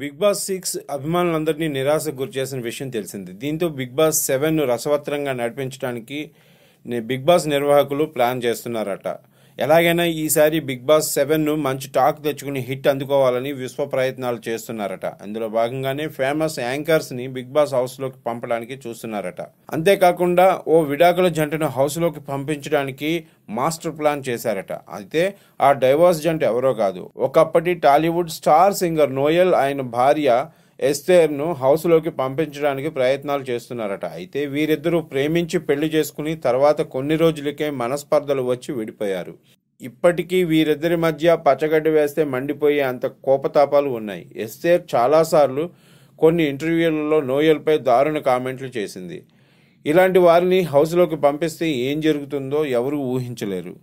big boss six అభిమానులందరినీ నిరాశకు గురి చేసిన విషయం తెలిసింది దీంతో బిగ్ బాస్ సెవెన్ను రసవత్రంగా నడిపించడానికి బిగ్ బాస్ నిర్వాహకులు ప్లాన్ చేస్తున్నారట ఎలాగైనా ఈసారి బిగ్ బాస్ సెవెన్ మంచి టాక్ తెచ్చుకుని హిట్ అందుకోవాలని విశ్వ ప్రయత్నాలు చేస్తున్నారట అందులో భాగంగానే ఫేమస్ యాంకర్స్ని బిగ్ బాస్ హౌస్లోకి పంపడానికి చూస్తున్నారట అంతేకాకుండా ఓ విడాకుల జంటను హౌస్లోకి పంపించడానికి మాస్టర్ ప్లాన్ చేశారట అయితే ఆ డైవర్స్ జంట ఎవరో కాదు ఒకప్పటి టాలీవుడ్ స్టార్ సింగర్ నోయల్ ఆయన భార్య ఎస్తేర్ను హౌస్లోకి పంపించడానికి ప్రయత్నాలు చేస్తున్నారట అయితే వీరిద్దరూ ప్రేమించి పెళ్లి చేసుకుని తర్వాత కొన్ని రోజులకే మనస్పర్ధలు వచ్చి విడిపోయారు ఇప్పటికీ వీరిద్దరి మధ్య పచ్చగడ్డి వేస్తే మండిపోయే అంత కోపతాపాలు ఉన్నాయి ఎస్తేర్ చాలాసార్లు కొన్ని ఇంటర్వ్యూలలో నోయల్పై దారుణ కామెంట్లు చేసింది ఇలాంటి వారిని హౌస్లోకి పంపిస్తే ఏం జరుగుతుందో ఎవరూ ఊహించలేరు